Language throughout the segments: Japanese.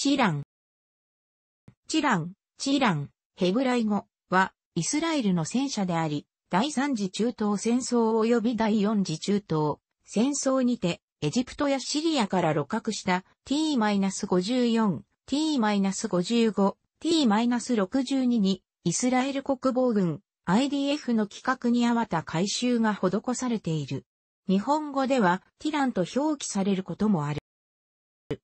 チラン。チラン、チラン、ヘブライ語は、イスラエルの戦車であり、第三次中東戦争及び第四次中東戦争にて、エジプトやシリアから露獲した t-54、t-55、t-62 に、イスラエル国防軍 IDF の規格に合わた改修が施されている。日本語ではティランと表記されることもある。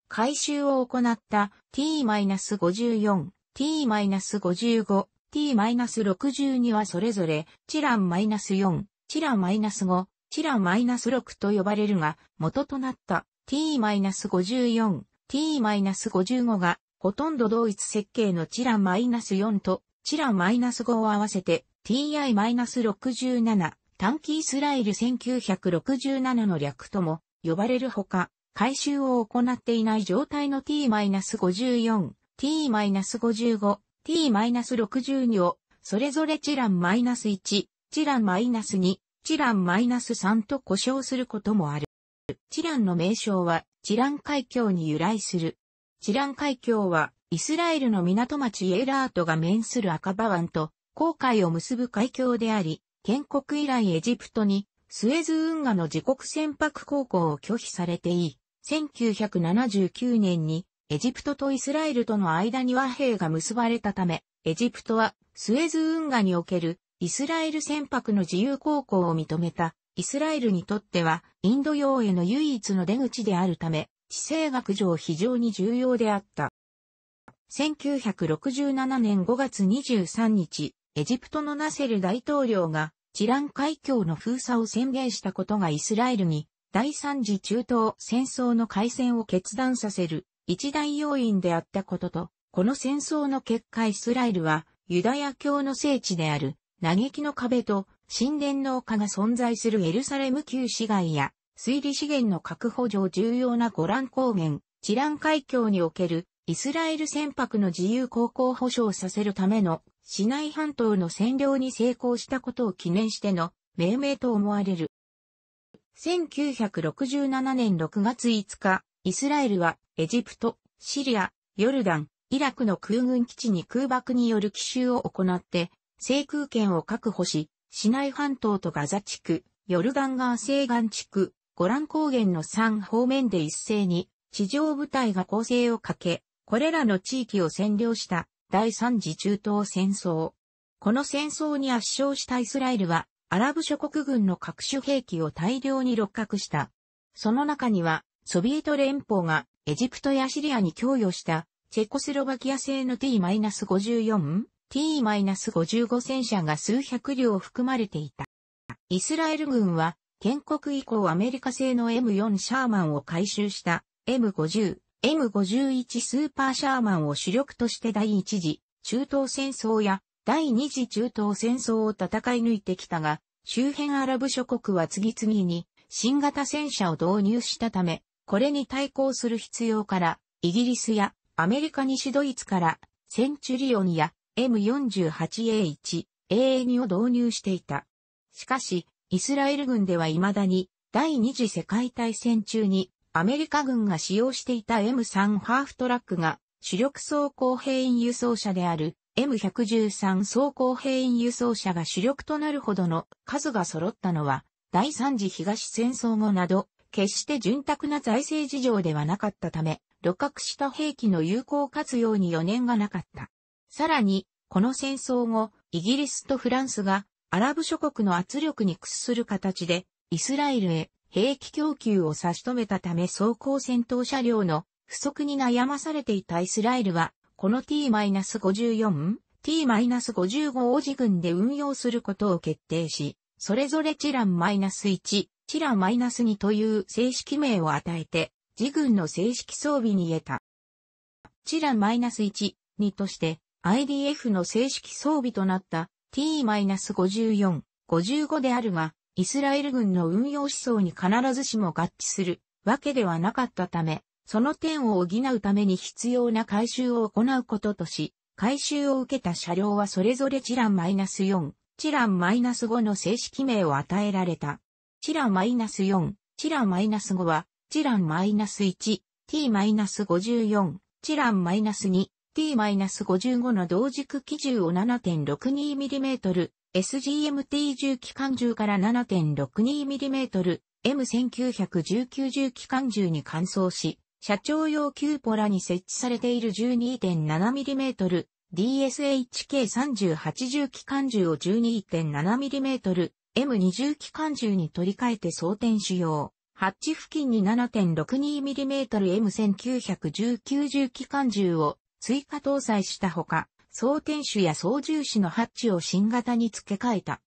回収を行った t-54、t-55、t-62 はそれぞれ、チラン -4、チラン -5、チラン -6 と呼ばれるが、元となった t-54、t-55 が、ほとんど同一設計のチラン -4 と、チラン -5 を合わせて、ti-67、短期イスラエル1967の略とも呼ばれるほか、回収を行っていない状態の t-54、t-55、t-62 を、それぞれチラン -1、チラン -2、チラン -3 と呼称することもある。チランの名称は、チラン海峡に由来する。チラン海峡は、イスラエルの港町エラートが面する赤バ湾と、航海を結ぶ海峡であり、建国以来エジプトに、スエズ運河の自国船舶航行を拒否されていい。1979年にエジプトとイスラエルとの間に和平が結ばれたため、エジプトはスエズ運河におけるイスラエル船舶の自由航行を認めたイスラエルにとってはインド洋への唯一の出口であるため、地政学上非常に重要であった。1967年5月23日、エジプトのナセル大統領が、チラン海峡の封鎖を宣言したことがイスラエルに第三次中東戦争の開戦を決断させる一大要因であったことと、この戦争の結果イスラエルはユダヤ教の聖地である嘆きの壁と神殿の丘が存在するエルサレム旧市街や水利資源の確保上重要なゴラン高原、チラン海峡におけるイスラエル船舶の自由航行保障させるための市内半島の占領に成功したことを記念しての命名と思われる。1967年6月5日、イスラエルはエジプト、シリア、ヨルダン、イラクの空軍基地に空爆による奇襲を行って、制空権を確保し、市内半島とガザ地区、ヨルダン川西岸地区、ゴラン高原の3方面で一斉に地上部隊が攻勢をかけ、これらの地域を占領した第三次中東戦争。この戦争に圧勝したイスラエルはアラブ諸国軍の各種兵器を大量に六角した。その中には、ソビエト連邦がエジプトやシリアに供与したチェコスロバキア製の T-54、T-55 戦車が数百両含まれていた。イスラエル軍は、建国以降アメリカ製の M4 シャーマンを回収した M50、M51 スーパーシャーマンを主力として第一次中東戦争や第二次中東戦争を戦い抜いてきたが、周辺アラブ諸国は次々に新型戦車を導入したため、これに対抗する必要から、イギリスやアメリカ西ドイツからセンチュリオンや M48A1、A2 を導入していた。しかし、イスラエル軍では未だに第二次世界大戦中にアメリカ軍が使用していた M3 ハーフトラックが主力装甲兵員輸送車である M113 装甲兵員輸送車が主力となるほどの数が揃ったのは、第三次東戦争後など、決して潤沢な財政事情ではなかったため、露獲した兵器の有効活用に余念がなかった。さらに、この戦争後、イギリスとフランスがアラブ諸国の圧力に屈する形で、イスラエルへ兵器供給を差し止めたため装甲戦闘車両の不足に悩まされていたイスラエルはこの T-54、T-55 を自軍で運用することを決定し、それぞれチラン -1、チラン -2 という正式名を与えて、自軍の正式装備に得た。チラン -1、2として IDF の正式装備となった T-54、55であるが、イスラエル軍の運用思想に必ずしも合致するわけではなかったため、その点を補うために必要な改修を行うこととし、改修を受けた車両はそれぞれチラン -4、チラン -5 の正式名を与えられた。チラン -4、チラン -5 は、チラン -1、T-54、チラン -2、T-55 の同軸基準を 7.62mm、s g m t 重機関銃から 7.62mm、M1919 1機関銃に換装し、社長用キューポラに設置されている 12.7mm、DSHK3080 機関銃を 12.7mm、M20 機関銃に取り替えて装填使用。ハッチ付近に 7.62mm M1919 機関銃を追加搭載したほか、装填手や操縦士のハッチを新型に付け替えた。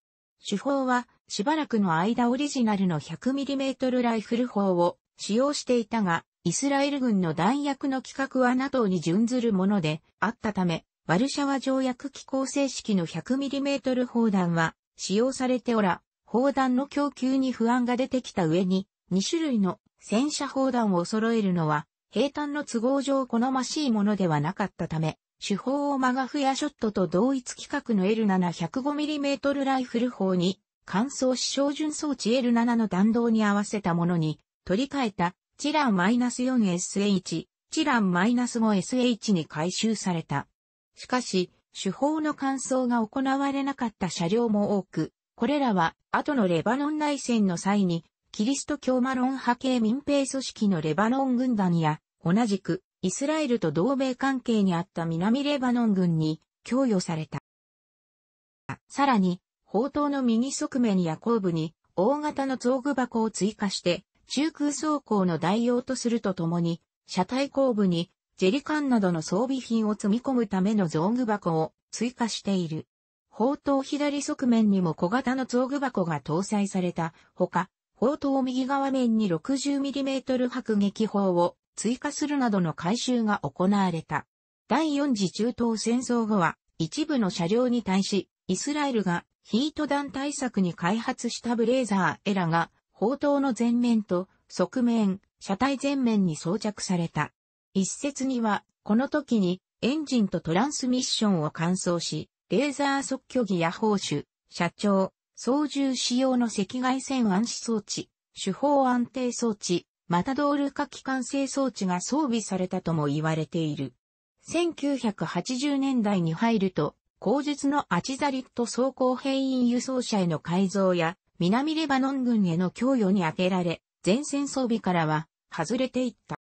手法は、しばらくの間オリジナルの 100mm ライフル砲を使用していたが、イスラエル軍の弾薬の規格は NATO に準ずるものであったため、ワルシャワ条約機構正式の 100mm 砲弾は使用されておら、砲弾の供給に不安が出てきた上に、2種類の戦車砲弾を揃えるのは、平坦の都合上好ましいものではなかったため、手法をマガフやショットと同一規格の L7-105mm ライフル砲に、乾燥死傷準装置 L7 の弾道に合わせたものに取り替えたチラン -4SH、チラン -5SH に回収された。しかし、手法の乾燥が行われなかった車両も多く、これらは後のレバノン内戦の際に、キリスト教マロン派系民兵組織のレバノン軍団や、同じくイスラエルと同盟関係にあった南レバノン軍に供与された。さらに、砲塔の右側面や後部に大型の造具箱を追加して中空装甲の代用とするとともに、車体後部にジェリカンなどの装備品を積み込むための造具箱を追加している。砲塔左側面にも小型の造具箱が搭載されたほか、砲塔右側面に 60mm 迫撃砲を追加するなどの改修が行われた。第4次中東戦争後は一部の車両に対し、イスラエルがヒート弾対策に開発したブレーザーエラが砲塔の前面と側面、車体前面に装着された。一説には、この時にエンジンとトランスミッションを換装し、レーザー測距儀や砲手、車長、操縦仕様の赤外線暗視装置、手法安定装置、マタドール火器管制装置が装備されたとも言われている。1980年代に入ると、後述のアチザリット装甲兵員輸送車への改造や、南レバノン軍への供与に充てられ、前線装備からは外れていった。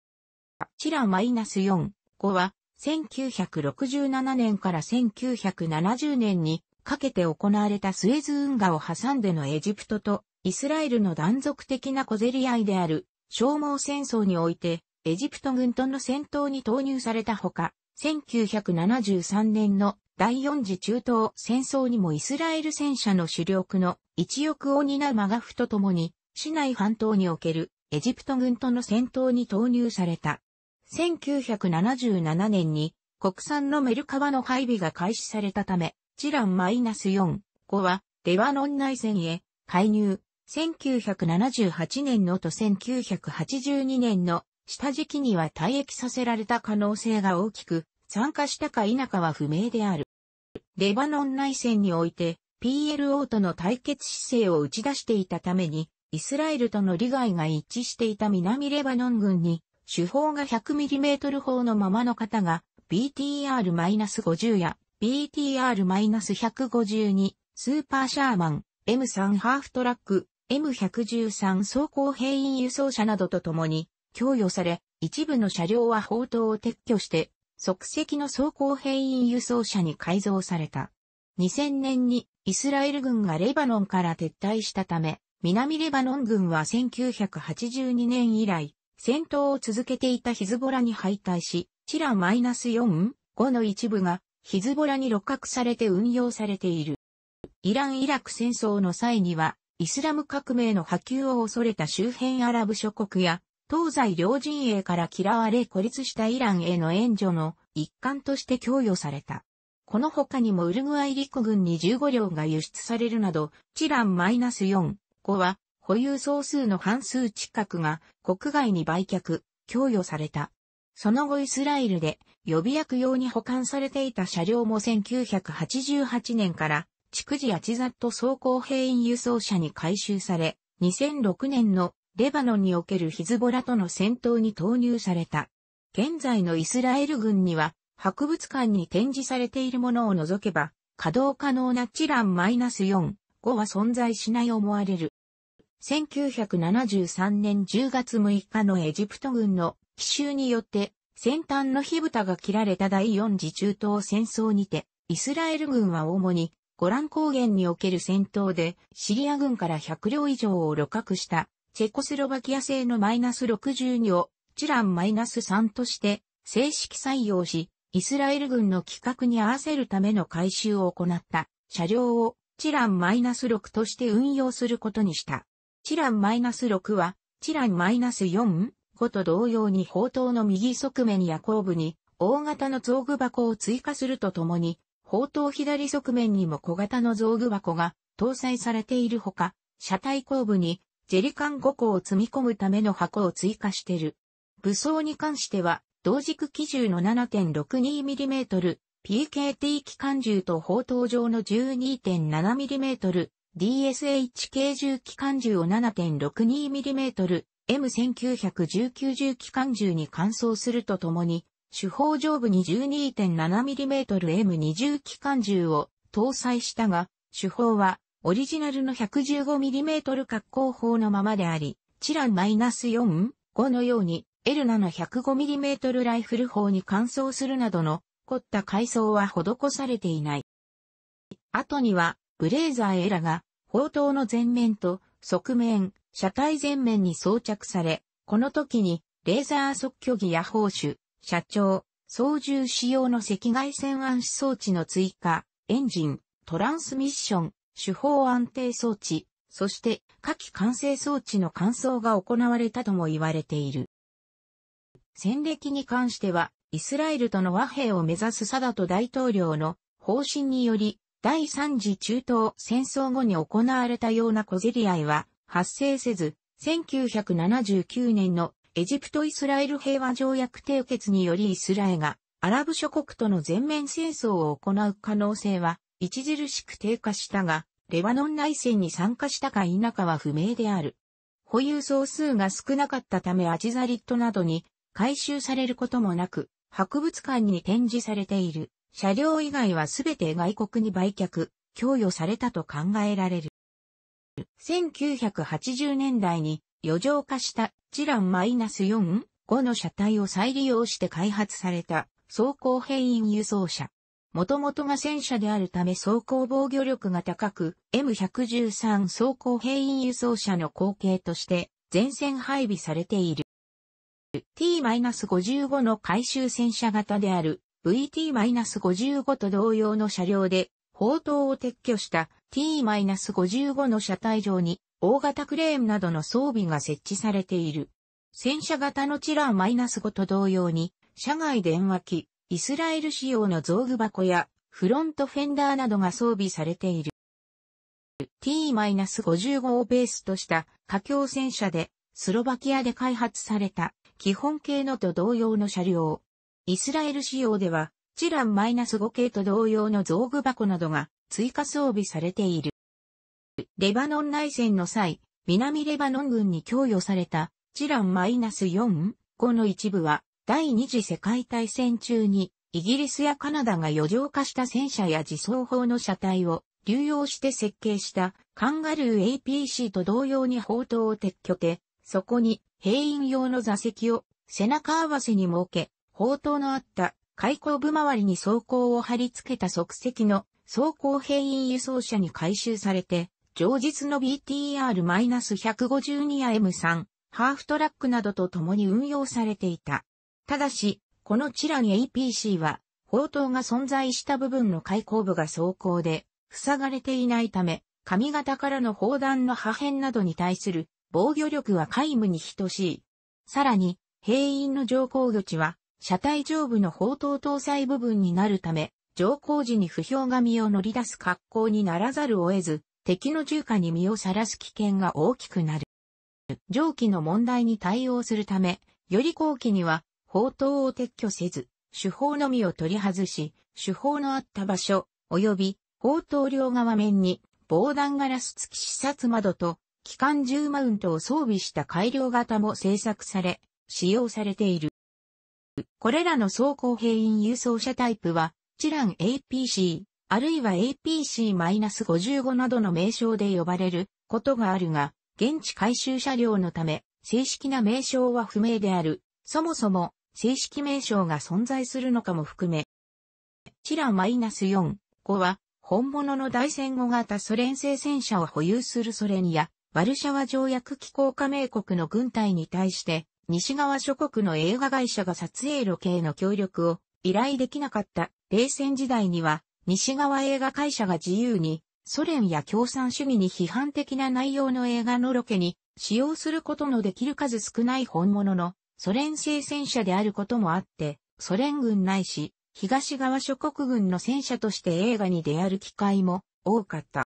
チラ -4、5は1967年から1970年にかけて行われたスエズ運河を挟んでのエジプトとイスラエルの断続的な小競り合いである消耗戦争においてエジプト軍との戦闘に投入されたほか、1973年の第四次中東戦争にもイスラエル戦車の主力の一翼を担うマガフと共に、市内半島におけるエジプト軍との戦闘に投入された。1977年に国産のメルカバの配備が開始されたため、チラン -4、5はレバノン内戦へ介入。1978年のと1982年の下敷きには退役させられた可能性が大きく、参加したか否かは不明である。レバノン内戦において PLO との対決姿勢を打ち出していたために、イスラエルとの利害が一致していた南レバノン軍に、手法が 100mm 砲のままの方が、BTR-50 や BTR-152、スーパーシャーマン、M3 ハーフトラック、M113 走行兵員輸送車などとともに供与され、一部の車両は砲塔を撤去して即席の装甲兵員輸送車に改造された。2000年にイスラエル軍がレバノンから撤退したため、南レバノン軍は1982年以来、戦闘を続けていたヒズボラに敗退し、チラ -4、5の一部がヒズボラに露獲されて運用されている。イラン・イラク戦争の際には、イスラム革命の波及を恐れた周辺アラブ諸国や東西両陣営から嫌われ孤立したイランへの援助の一環として供与された。この他にもウルグアイ陸軍に15両が輸出されるなど、チラン -4、5は保有総数の半数近くが国外に売却、供与された。その後イスラエルで予備役用に保管されていた車両も1988年から築地アチザット装甲兵員輸送車に改修され、2006年のレバノンにおけるヒズボラとの戦闘に投入された。現在のイスラエル軍には、博物館に展示されているものを除けば、稼働可能なチラン -4、5は存在しない思われる。1973年10月6日のエジプト軍の奇襲によって先端の火蓋が切られた第4次中東戦争にて、イスラエル軍は主にゴラン高原における戦闘でシリア軍から100両以上を露獲したチェコスロバキア製のマイナス62をチランマイナス3として正式採用し、イスラエル軍の規格に合わせるための改修を行った車両をチランマイナス6として運用することにした。チランマイナス6はチランマイナス4こと同様に砲塔の右側面や後部に大型の造具箱を追加するとともに、砲塔左側面にも小型の造具箱が搭載されているほか、車体後部にジェリカン5個を積み込むための箱を追加してる。武装に関しては、同軸基準の 7.62mm、PKT 機関銃と砲塔上の 12.7mm、DSHK 銃機関銃を 7.62mm、M1919 銃機関銃に換装するとともに、手法上部に 12.7mm M20 機関銃を搭載したが、手法はオリジナルの 115mm 滑好法のままであり、チラン -4、5のように、エルナの 105mm ライフル砲に換装するなどの凝った改装は施されていない。後には、ブレーザーエラが、砲塔の前面と側面、車体前面に装着され、この時に、レーザー即距儀や砲手、車長、操縦仕様の赤外線暗視装置の追加、エンジン、トランスミッション、手法安定装置、そして火器完成装置の乾燥が行われたとも言われている。戦歴に関しては、イスラエルとの和平を目指すサダト大統領の方針により、第三次中東戦争後に行われたような小競り合いは発生せず、1979年のエジプト・イスラエル平和条約締結によりイスラエルがアラブ諸国との全面戦争を行う可能性は著しく低下したが、レバノン内戦に参加したか否かは不明である。保有総数が少なかったためアジザリットなどに回収されることもなく、博物館に展示されている車両以外はすべて外国に売却、供与されたと考えられる。1980年代に余剰化したチラン -4-5 の車体を再利用して開発された装甲兵員輸送車。元々が戦車であるため走行防御力が高く、M113 装甲兵員輸送車の後継として前線配備されている。T-55 の回収戦車型である VT-55 と同様の車両で、砲塔を撤去した T-55 の車体上に大型クレーンなどの装備が設置されている。戦車型のチラー -5 と同様に、車外電話機、イスラエル仕様の造具箱やフロントフェンダーなどが装備されている。T-55 をベースとした架橋戦車でスロバキアで開発された基本系のと同様の車両。イスラエル仕様ではチラン -5 系と同様の造具箱などが追加装備されている。レバノン内戦の際、南レバノン軍に供与されたチラン -4、5の一部は第二次世界大戦中に、イギリスやカナダが余剰化した戦車や自走砲の車体を流用して設計したカンガルー APC と同様に砲塔を撤去て、そこに兵員用の座席を背中合わせに設け、砲塔のあった開口部周りに装甲を貼り付けた即席の装甲兵員輸送車に改修されて、上日の BTR-152 や M3、ハーフトラックなどと共に運用されていた。ただし、このチラに APC は、砲塔が存在した部分の開口部が走行で、塞がれていないため、髪型からの砲弾の破片などに対する防御力は皆無に等しい。さらに、兵員の乗降口は、車体上部の砲塔搭載部分になるため、乗降時に不評髪を乗り出す格好にならざるを得ず、敵の銃火に身をさらす危険が大きくなる。蒸気の問題に対応するため、より後期には砲塔を撤去せず、手法のみを取り外し、手法のあった場所、及び砲塔両側面に防弾ガラス付き視察窓と機関銃マウントを装備した改良型も製作され、使用されている。これらの装甲兵員輸送車タイプは、チラン APC、あるいは APC-55 などの名称で呼ばれることがあるが、現地回収車両のため、正式な名称は不明である。そもそも、正式名称が存在するのかも含め、チラマイナス -4、5は、本物の大戦後型ソ連製戦車を保有するソ連や、ワルシャワ条約機構加盟国の軍隊に対して、西側諸国の映画会社が撮影ロケへの協力を依頼できなかった冷戦時代には、西側映画会社が自由に、ソ連や共産主義に批判的な内容の映画のロケに使用することのできる数少ない本物のソ連製戦車であることもあって、ソ連軍ないし、東側諸国軍の戦車として映画に出会う機会も多かった。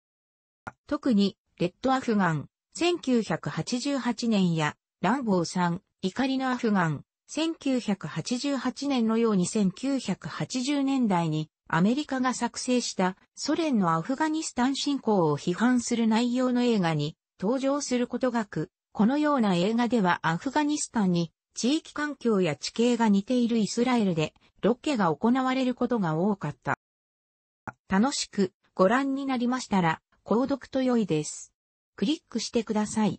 特に、レッドアフガン、1988年や、ランボーさん、怒りのアフガン、1988年のように1980年代にアメリカが作成したソ連のアフガニスタン侵攻を批判する内容の映画に登場することがく、このような映画ではアフガニスタンに地域環境や地形が似ているイスラエルでロケが行われることが多かった。楽しくご覧になりましたら、購読と良いです。クリックしてください。